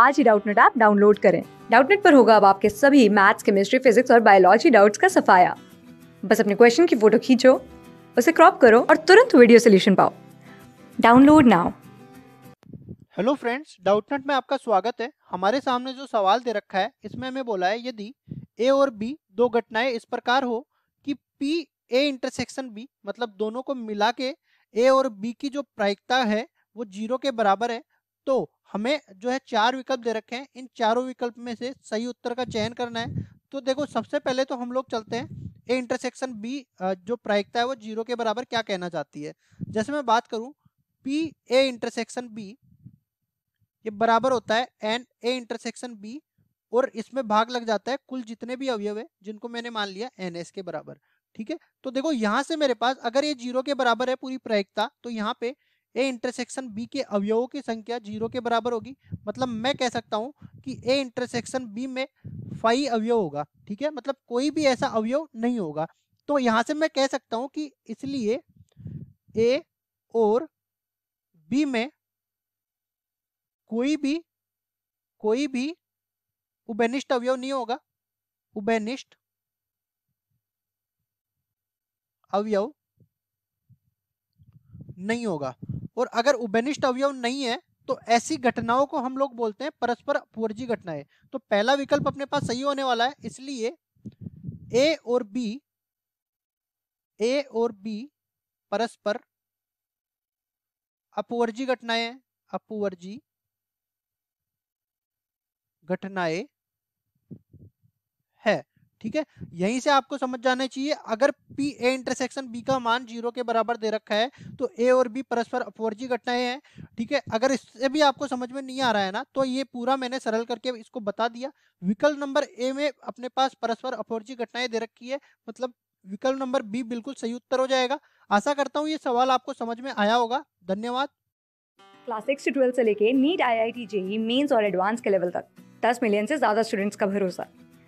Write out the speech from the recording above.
आज ही Doubtnut app download करें डाउटनेट पर होगा अब आपके सभी मैथ्स केमिस्ट्री फिजिक्स और बायोलॉजी डाउट्स का सफाया बस अपने क्वेश्चन की फोटो खींचो उसे क्रॉप करो और तुरंत वीडियो सोल्यूशन पाओ download now hello friends Doubtnut में आपका स्वागत है हमारे सामने जो सवाल दे रखा है इसमें हमें बोला है यदि ए और बी दो घटनाएं इस प्रकार हो कि पी ए इंटरसेक्शन बी मतलब दोनों को मिला के ए और बी की जो प्रायिकता है वो जीरो के बराबर है तो हमें जो है चार विकल्प दे रखे हैं इन चारों विकल्प में से सही उत्तर का चयन करना है तो देखो सबसे पहले तो हम लोग चलते हैं ए इंटरसेक्शन बी जो प्रायिकता है वो जीरो के बराबर क्या कहना चाहती है जैसे मैं बात करूं पी ए इंटरसेक्शन बी ये बराबर होता है एन ए इंटरसेक्शन बी और इसमें भाग लग जाता है कुल जितने भी अवयव है जिनको मैंने मान लिया एन एस के बराबर ठीक है तो देखो यहां से मेरे पास अगर ये जीरो के बराबर है पूरी प्रायिकता तो यहाँ पे ए इंटरसेक्शन बी के अवयवों की संख्या जीरो के बराबर होगी मतलब मैं कह सकता हूँ कि ए इंटरसेक्शन बी में फाइव अवयव होगा ठीक है मतलब कोई भी ऐसा अवयव नहीं होगा तो यहाँ से मैं कह सकता हूँ कि इसलिए ए और बी में कोई भी कोई भी उभयनिष्ठ अवयव नहीं होगा उभयनिष्ठ अवयव नहीं होगा और अगर उभनिष्ठ अवयव नहीं है तो ऐसी घटनाओं को हम लोग बोलते हैं परस्पर पूर्जी घटनाएं तो पहला विकल्प अपने पास सही होने वाला है इसलिए ए और बी ए और बी परस्पर अपवर्जी घटनाएं अपवर्जी घटनाएं है ठीक है यहीं से आपको समझ जाना चाहिए अगर पी ए इंटरसेक्शन बी का मान जीरो के बराबर दे रखा है तो ए और बी परस्पर अपवर्जी घटनाएं हैं ठीक है अगर इससे भी आपको समझ में नहीं आ रहा है ना तो ये पूरा मैंने सरल करके इसको बता दिया विकल्प नंबर ए में अपने पास परस्पर अपवर्जी घटनाएं दे रखी है मतलब विकल्प नंबर बी बिल्कुल सही उत्तर हो जाएगा आशा करता हूँ ये सवाल आपको समझ में आया होगा धन्यवाद क्लास सिक्स से ट्वेल्थ से लेके NEET I I T JEE mains और एडवांस के लेवल तक दस मिलियन से ज्यादा स्टूडेंट्स का भरोसा